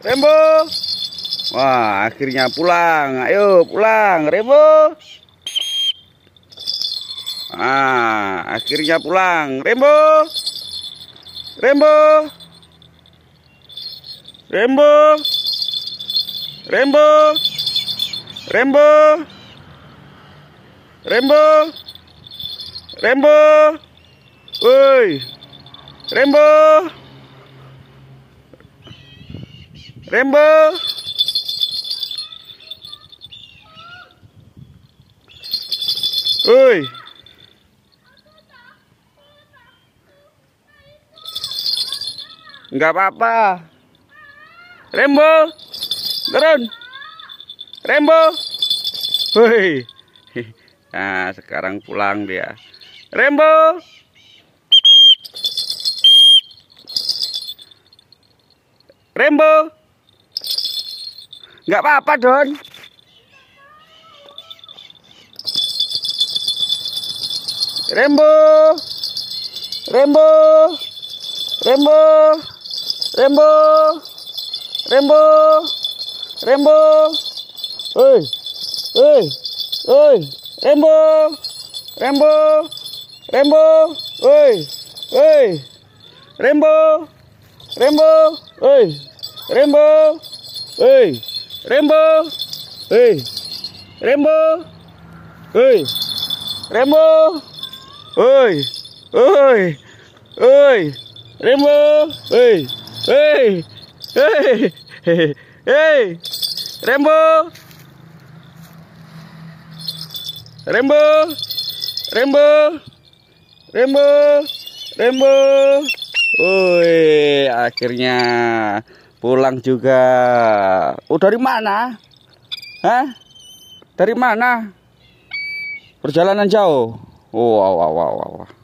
Rembo. Wah, akhirnya pulang. Ayo pulang, Rembo. Ah, akhirnya pulang, Rembo. Rembo. Rembo. Rembo. Rembo. Rembo. Rembo. Woi. Rembo. Rembo. Rembo. Oi. Enggak apa-apa. Rembo. Turun. Rembo. Woi. Nah, sekarang pulang dia. Rembo. Rembo. nggak apa-apa Don Rembo Rembo Rembo Rembo Rembo Rembo ơi ơi ơi Rembo Rembo Rembo ơi ơi Rembo Rembo ơi Rembo ơi Rembo. Hei. Rembo. Hei. Rembo. Hei. Hei. Hei. Rembo. Hei. Hei. Hei. Hei. Rembo. Rembo. Rembo. Rembo. Rembo. Woi, akhirnya Pulang juga. Oh, dari mana? Hah? Dari mana? Perjalanan jauh. Oh, wow, wow, wow, wow.